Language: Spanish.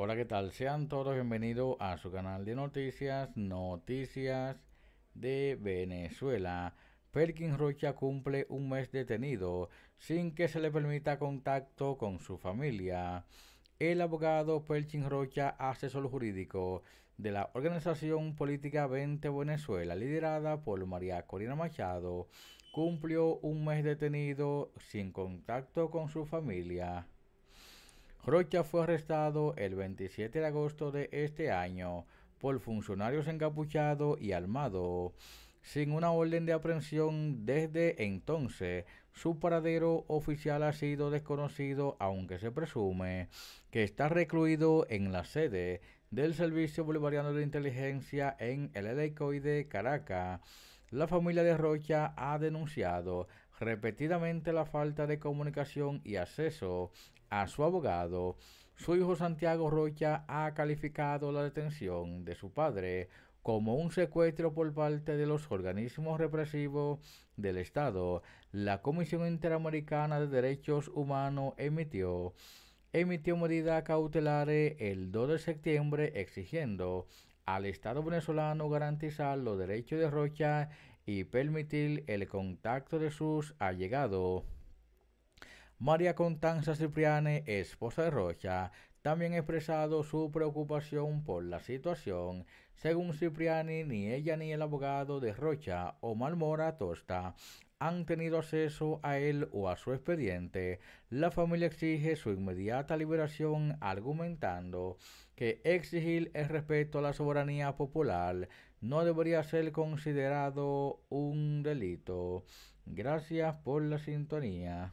Hola, ¿qué tal? Sean todos bienvenidos a su canal de noticias, Noticias de Venezuela. Perkin Rocha cumple un mes detenido sin que se le permita contacto con su familia. El abogado Perkin Rocha, asesor jurídico de la organización política 20 Venezuela, liderada por María Corina Machado, cumplió un mes detenido sin contacto con su familia. Rocha fue arrestado el 27 de agosto de este año por funcionarios encapuchados y armados sin una orden de aprehensión desde entonces. Su paradero oficial ha sido desconocido, aunque se presume que está recluido en la sede del Servicio Bolivariano de Inteligencia en el Elecoide, Caracas la familia de Rocha ha denunciado repetidamente la falta de comunicación y acceso a su abogado. Su hijo Santiago Rocha ha calificado la detención de su padre como un secuestro por parte de los organismos represivos del Estado. La Comisión Interamericana de Derechos Humanos emitió emitió medidas cautelares el 2 de septiembre exigiendo al Estado venezolano garantizar los derechos de Rocha y permitir el contacto de sus allegados. María Contanza Cipriani, esposa de Rocha, también ha expresado su preocupación por la situación. Según Cipriani, ni ella ni el abogado de Rocha, Omar Mora Tosta, han tenido acceso a él o a su expediente, la familia exige su inmediata liberación argumentando que exigir el respeto a la soberanía popular no debería ser considerado un delito. Gracias por la sintonía.